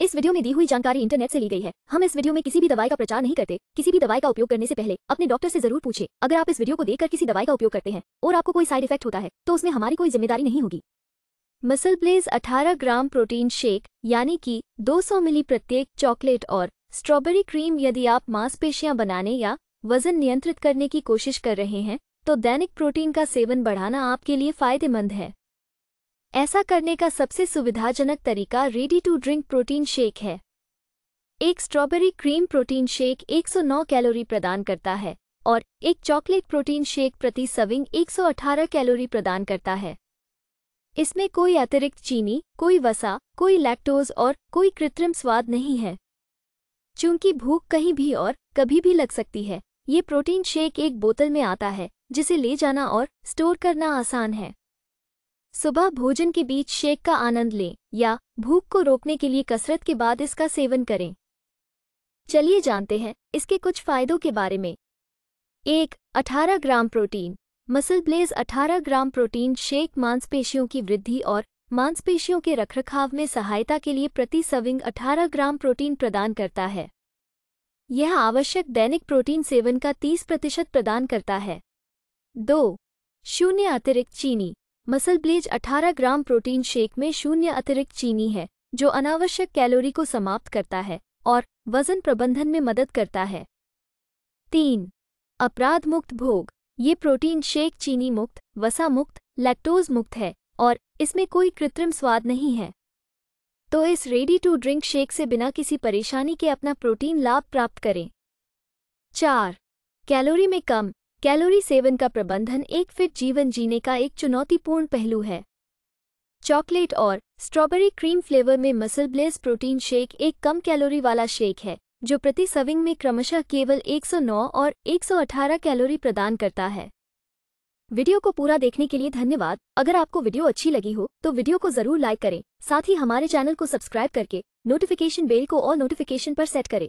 इस वीडियो में दी हुई जानकारी इंटरनेट से ली गई है हम इस वीडियो में किसी भी दवाई का प्रचार नहीं करते किसी भी दवाई का उपयोग करने से पहले अपने डॉक्टर से जरूर पूछे अगर आप इस वीडियो को देखकर किसी दवाई का उपयोग करते हैं और आपको कोई साइड इफेक्ट होता है तो उसमें हमारी कोई जिम्मेदारी नहीं होगी मसल प्लेज अठारह ग्राम प्रोटीन शेक यानी कि दो मिली प्रत्येक चॉकलेट और स्ट्रॉबेरी क्रीम यदि आप मांसपेशियां बनाने या वजन नियंत्रित करने की कोशिश कर रहे हैं तो दैनिक प्रोटीन का सेवन बढ़ाना आपके लिए फायदेमंद है ऐसा करने का सबसे सुविधाजनक तरीका ready to drink protein shake है एक strawberry cream protein shake 109 calorie प्रदान करता है और एक चॉकलेट प्रोटीन शेक प्रति सविंग 118 कैलोरी प्रदान करता है इसमें कोई अतिरिक्त चीनी कोई वसा कोई लैक्टोज और कोई कृत्रिम स्वाद नहीं है चूंकि भूख कहीं भी और कभी भी लग सकती है ये प्रोटीन शेक एक बोतल में आता है जिसे ले जाना और स्टोर करना आसान है सुबह भोजन के बीच शेक का आनंद लें या भूख को रोकने के लिए कसरत के बाद इसका सेवन करें चलिए जानते हैं इसके कुछ फायदों के बारे में एक 18 gram protein MuscleBlaze 18 gram protein shake मांसपेशियों की वृद्धि और मांसपेशियों के रखरखाव में सहायता के लिए प्रति सविंग 18 ग्राम प्रोटीन प्रदान करता है यह आवश्यक दैनिक प्रोटीन सेवन का 30 प्रतिशत प्रदान करता है दो शून्य अतिरिक्त चीनी MuscleBlaze 18 gram protein shake में शून्य अतिरिक्त चीनी है जो अनावश्यक कैलोरी को समाप्त करता है और वजन प्रबंधन में मदद करता है तीन अपराध मुक्त भोग ये प्रोटीन शेक चीनी मुक्त वसा मुक्त लैक्टोज मुक्त है और इसमें कोई कृत्रिम स्वाद नहीं है तो इस रेडी टू ड्रिंक शेक से बिना किसी परेशानी के अपना प्रोटीन लाभ प्राप्त करें चार कैलोरी में कम कैलोरी सेवन का प्रबंधन एक फिट जीवन जीने का एक चुनौतीपूर्ण पहलू है चॉकलेट और स्ट्रॉबेरी क्रीम फ्लेवर में मसल ब्लेस प्रोटीन शेक एक कम कैलोरी वाला शेक है जो प्रति सविंग में क्रमशः केवल 109 और 118 कैलोरी प्रदान करता है वीडियो को पूरा देखने के लिए धन्यवाद अगर आपको वीडियो अच्छी लगी हो तो वीडियो को जरूर लाइक करें साथ ही हमारे चैनल को सब्सक्राइब करके नोटिफिकेशन बेल को और नोटिफिकेशन पर सेट करें